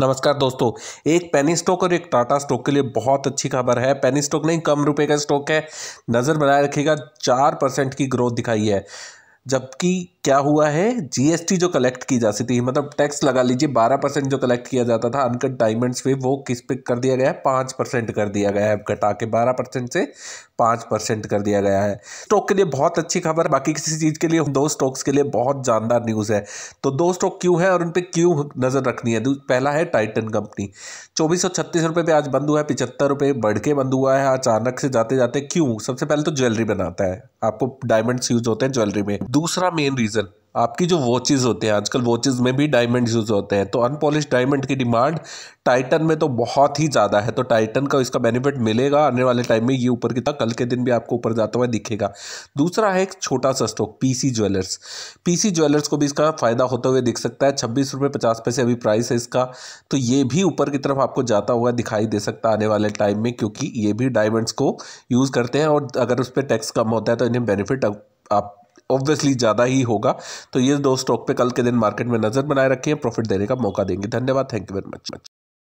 नमस्कार दोस्तों एक पेनी स्टॉक और एक टाटा स्टॉक के लिए बहुत अच्छी खबर है पेनी स्टॉक नहीं कम रुपए का स्टॉक है नज़र बनाए रखिएगा चार परसेंट की ग्रोथ दिखाई है जबकि क्या हुआ है जीएसटी जो कलेक्ट की जा सकती है मतलब टैक्स लगा लीजिए बारह परसेंट जो कलेक्ट किया जाता था अनकट डायमंड्स पे वो किस पे कर दिया गया है पाँच परसेंट कर दिया गया है घटा के बारह परसेंट से पाँच परसेंट कर दिया गया है स्टॉक के लिए बहुत अच्छी खबर बाकी किसी चीज़ के लिए दो स्टॉक्स के लिए बहुत जानदार न्यूज़ है तो दो स्टॉक क्यों है और उन पर क्यों नज़र रखनी है पहला है टाइटन कंपनी चौबीस सौ पे आज बंद हुआ है पिचहत्तर रुपये बढ़ के बंद हुआ है अचानक से जाते जाते क्यों सबसे पहले तो ज्वेलरी बनाता है आपको डायमंड्स यूज होते हैं ज्वेलरी में दूसरा मेन रीज़न आपकी जो वॉचेज़ होते हैं आजकल वॉचेज़ में भी डायमंड यूज़ होते हैं तो अनपॉलिश डायमंड की डिमांड टाइटन में तो बहुत ही ज़्यादा है तो टाइटन का इसका बेनिफिट मिलेगा आने वाले टाइम में ये ऊपर की तक कल के दिन भी आपको ऊपर जाता हुआ दिखेगा दूसरा है एक छोटा सा stock PC jewellers PC jewellers को भी इसका फ़ायदा होते हुए दिख सकता है छब्बीस रुपये पचास पैसे अभी प्राइस है इसका तो ये भी ऊपर की तरफ आपको जाता हुआ दिखाई दे सकता है आने वाले टाइम में क्योंकि ये भी डायमंड्स को यूज़ करते हैं और अगर उस पर टैक्स कम होता है तो इन्हें बेनिफिट आप ऑब्वियसली ज़्यादा ही होगा तो ये दो स्टॉक पे कल के दिन मार्केट में नज़र बनाए रखें प्रॉफिट देने का मौका देंगे धन्यवाद थैंक यू वेरी मच